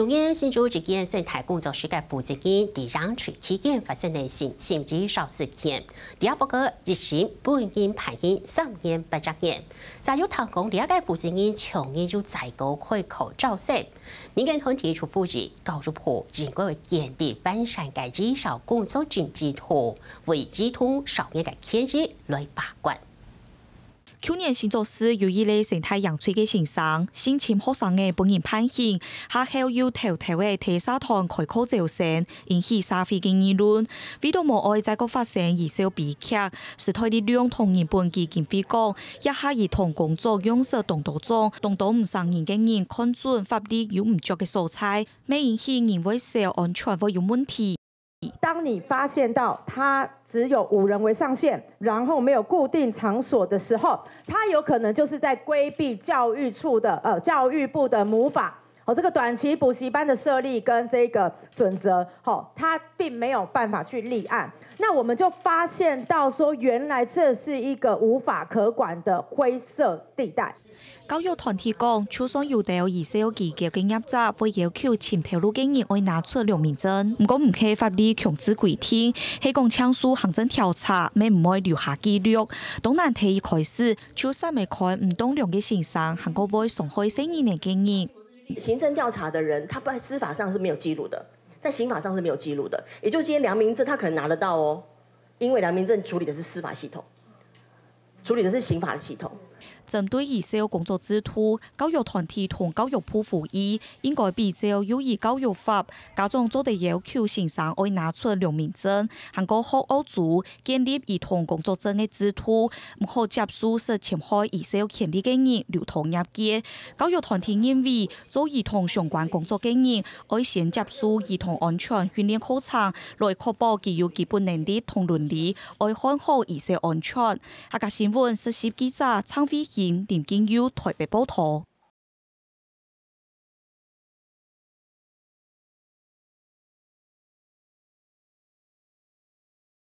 中央新竹一间生态工作室的负责人李长翠期间发生了一起至少事件，第二不告一心半斤皮炎，三年八睁眼。在有堂讲，第二个负责人去年就再高开口罩式，民间团体出报纸告知破，经过建立完善改进，疗工作紧急团，为急通少年的权益来把关。去年新作市有一例生态陽水嘅成傷，生前学生嘅本人判刑，下後又偷偷嘅提沙糖开口造成，引起社会嘅议论。唯独无爱再個发生二少悲剧，是台啲两同人本基金被告，一下二同工作用色同道中，同道唔上人嘅人看准发啲有唔足嘅蔬菜，咩引起人为社安全或有问题。当你发现到它只有五人为上限，然后没有固定场所的时候，它有可能就是在规避教育处的、呃教育部的母法。我这个短期补习班的设立跟这个准则，哈，他并没有办法去立案。那我们就发现到说，原来这是一个无法可管的灰色地带。教育团体讲，初生幼带有以色列嘅经验者，会要求前铁路经验会拿出两面证。不过唔可以法律强制规定，系讲签署行政调查咩唔会留下记录。南提议开始，初三未开唔当两个先生，韩国会上海新一年经验。行政调查的人，他不在司法上是没有记录的，在刑法上是没有记录的。也就是今天良民证，他可能拿得到哦，因为良民证处理的是司法系统，处理的是刑法的系统。针对以少工作之徒、教育团体同教育部辅议，应该比较优异教育法，家长做得要求先生爱拿出良民证，韩国学奥组建立儿童工作证的制度，唔好接受是侵害以少权利嘅人流通业界。教育团体认为，做儿童相关工作嘅人，爱先接受儿童安全训练课程，来确保其有基本能力同伦理，爱看好以少安全。下个新闻，实习记者张飞。連肩腰台北煲湯。